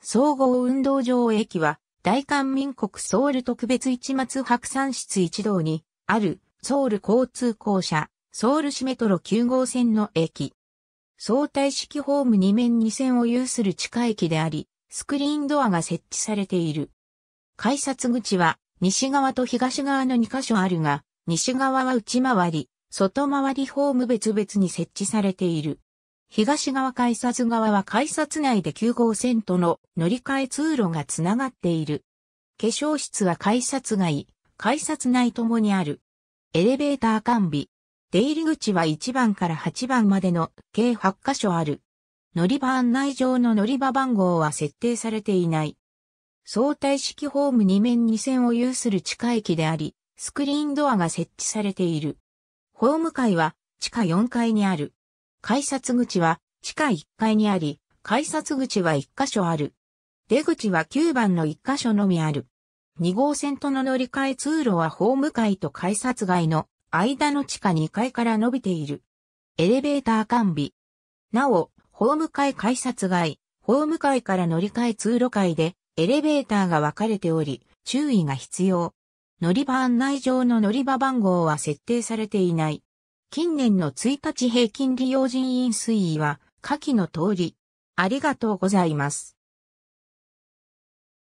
総合運動場駅は、大韓民国ソウル特別一松白山室一堂に、ある、ソウル交通公社、ソウル市メトロ9号線の駅。相対式ホーム2面2線を有する地下駅であり、スクリーンドアが設置されている。改札口は、西側と東側の2カ所あるが、西側は内回り、外回りホーム別々に設置されている。東側改札側は改札内で9号線との乗り換え通路がつながっている。化粧室は改札外、改札内ともにある。エレベーター完備。出入り口は1番から8番までの計8カ所ある。乗り場案内上の乗り場番号は設定されていない。相対式ホーム2面2線を有する地下駅であり、スクリーンドアが設置されている。ホーム階は地下4階にある。改札口は地下1階にあり、改札口は1箇所ある。出口は9番の1箇所のみある。2号線との乗り換え通路はホーム階と改札外の間の地下2階から伸びている。エレベーター完備。なお、ホーム階改札外、ホーム階から乗り換え通路階でエレベーターが分かれており、注意が必要。乗り場案内上の乗り場番号は設定されていない。近年の1日平均利用人員推移は、下記の通り。ありがとうございます。